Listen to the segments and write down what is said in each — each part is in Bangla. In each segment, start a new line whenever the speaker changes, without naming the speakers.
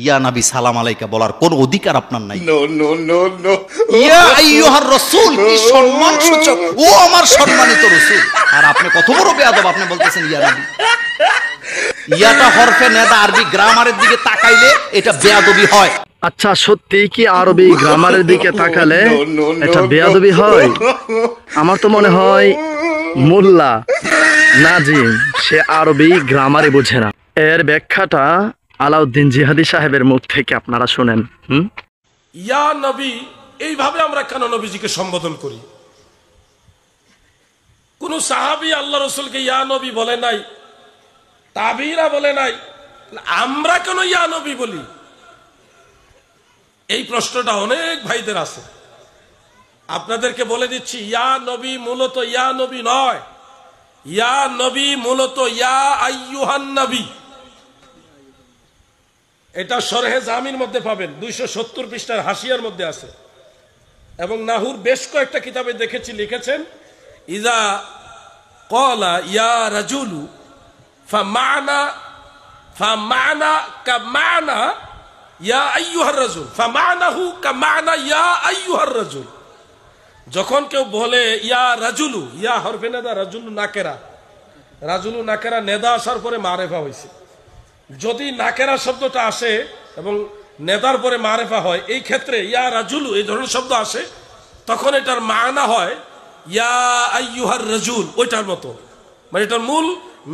ইয়া নাবি সালাম আলাইকা বলার কোন অধিকার আপনার নাই ইয়া আইয়ুহার রাসূল কি সম্মান সূচক ও আমার সম্মানিত রাসূল আর আপনি কত বড় বেয়াদব আপনি বলতেছেন ইয়া নাবি ইয়াটা হরফে নেদা আরবি গ্রামারের দিকে তাকাইলে এটা বেয়াদবি হয় আচ্ছা সত্যি কি আরবি গ্রামারের দিকে তাকালে এটা বেয়াদবি হয় আমার তো মনে হয় মোল্লা নাজিম সে আরবি গ্রামারে বোঝে না এর ব্যাখ্যাটা আলাউদ্দিন জিহাদি সাহেবের মুখ থেকে আপনারা শোনেন ইয়া নবী এইভাবে আমরা কেন নবীজিকে সম্বোধন করি কোন সাহাবি আল্লাহ রসুলকে ইয়া নবী বলে নাই তাবিরা বলে নাই আমরা কেন ইয়া নবী বলি এই প্রশ্নটা অনেক ভাইদের আছে আপনাদেরকে বলে দিচ্ছি ইয়া নবী মূলত ইয়া নবী নয় ইয়া নবী মূলত ইয়া আইয়ুহান নবী এটা সরহে জামির মধ্যে পাবেন দুইশো সত্তর পৃষ্ঠার হাসিয়ার মধ্যে আছে এবং নাহুর বেশ কয়েকটা কিতাবে দেখেছি লিখেছেন ইজা কলা ইয়া রাজুলু ফামানা ফামানা কামানা ইয়া আইয়ুহার রাজুল ফামানাহু কামানা ইয়া আইয়ুহার রাজুল যখন কেউ বলে ইয়া রাজুলু ইয়া হরফে নেদা রাজুলু নাকেরা রাজুলু নাকেরা নেদা আসার পরে মারেফা হয়েছে যদি নাকেরা শব্দটা আসে এবং নেদার পরে মারেফা হয় এই ক্ষেত্রে ইয়া রাজুলু এই ধরনের শব্দ আসে তখন এটার মানা হয় ইয়া আইহার রাজুল ওইটার মতো মানে এটার মূল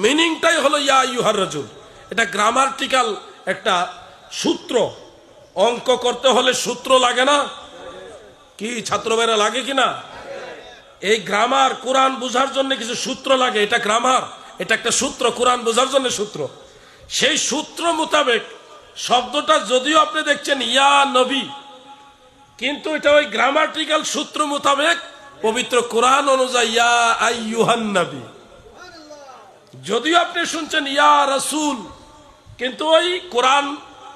মিনিংটাই হলো ইয়া ইউহার রাজুল এটা গ্রামার্টিক্যাল একটা সূত্র অঙ্ক করতে হলে সূত্র লাগে না কি ছাত্রবেরা লাগে কি না এই গ্রামার কোরআন বোঝার জন্য কিছু সূত্র লাগে এটা গ্রামার এটা একটা সূত্র কোরআন বোঝার জন্য সূত্র সেই সূত্র মোতাবেক শব্দটা যদিও আপনি দেখছেন ইয়া নবী কিন্তু এটা ওই গ্রামাটিক্যাল সূত্র মোতাবেক পবিত্র কোরআন অনুযায়ী ইয়া ইউহান নবী যদিও আপনি শুনছেন ইয়া রসুল কিন্তু ওই কোরআন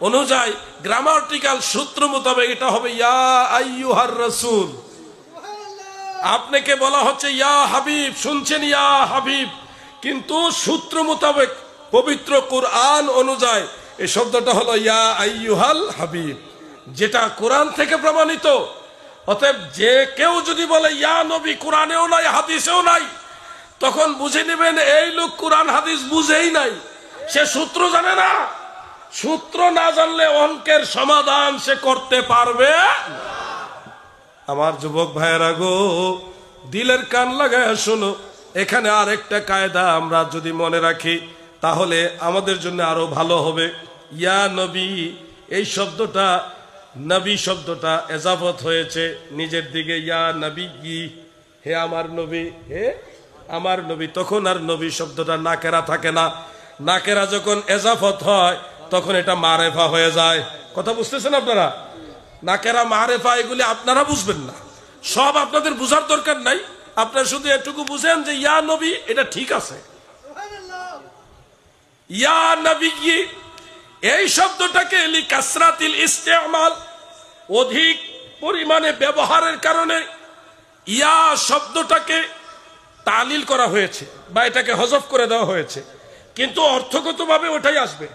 অনুযায়ী গ্রামাটিক্যাল সূত্র মোতাবেক এটা হবে ইয়া আই ইউহার রসুল আপনাকে বলা হচ্ছে ইয়া হাবিব শুনছেন ইয়া হাবিব কিন্তু সূত্র মোতাবেক পবিত্র কোরআন অনুযায়ী এই শব্দটা হলো ইয়া আইয়ুহাল হাবিব যেটা কোরআন থেকে প্রমাণিত অতএব যে কেউ যদি বলে ইয়া নবী কোরআনেও নাই হাদিসেও নাই তখন বুঝে নেবেন এই লোক কোরআন হাদিস বুঝেই নাই সে সূত্র জানে না সূত্র না জানলে অঙ্কের সমাধান সে করতে পারবে আমার যুবক ভাইয়েরা গো দিলের কান লাগায় শোনো এখানে আর একটা কায়দা আমরা যদি মনে রাখি তাহলে আমাদের জন্য আরো ভালো হবে ইয়া নবী এই শব্দটা নবী শব্দটা এজাফত হয়েছে নিজের দিকে ইয়া নবী কি হে আমার নবী হে আমার নবী তখন আর নবী শব্দটা নাকেরা থাকে না নাকেরা যখন এজাফত হয় তখন এটা মারেফা হয়ে যায় কথা বুঝতেছেন আপনারা নাকেরা মারেফা এগুলি আপনারা বুঝবেন না সব আপনাদের বুঝার দরকার নাই আপনারা শুধু এটুকু বুঝেন যে ইয়া নবী এটা ঠিক আছে ইয়া নবী এই শব্দটাকে লিকাসরাতিল ইস্তেমাল অধিক পরিমাণে ব্যবহারের কারণে ইয়া শব্দটাকে তালিল করা হয়েছে বা এটাকে হজফ করে দেওয়া হয়েছে কিন্তু অর্থগতভাবে ওটাই আসবে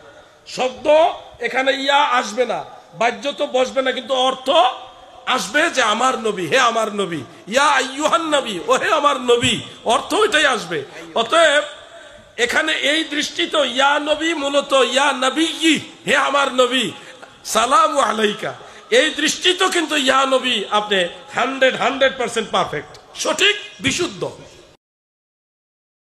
শব্দ এখানে ইয়া আসবে না বাহ্য তো বসবে না কিন্তু অর্থ আসবে যে আমার নবী হে আমার নবী ইয়া ইউহান নবী ও হে আমার নবী অর্থ ওইটাই আসবে অতএব এখানে এই দৃষ্টি তো ইয়া নবী মূলত ইয়া নবী কি হে আমার নবী সালাম আলাইকা এই দৃষ্টি তো কিন্তু ইয়া নবী আপনি হান্ড্রেড হান্ড্রেড পার্সেন্ট পারফেক্ট সঠিক বিশুদ্ধ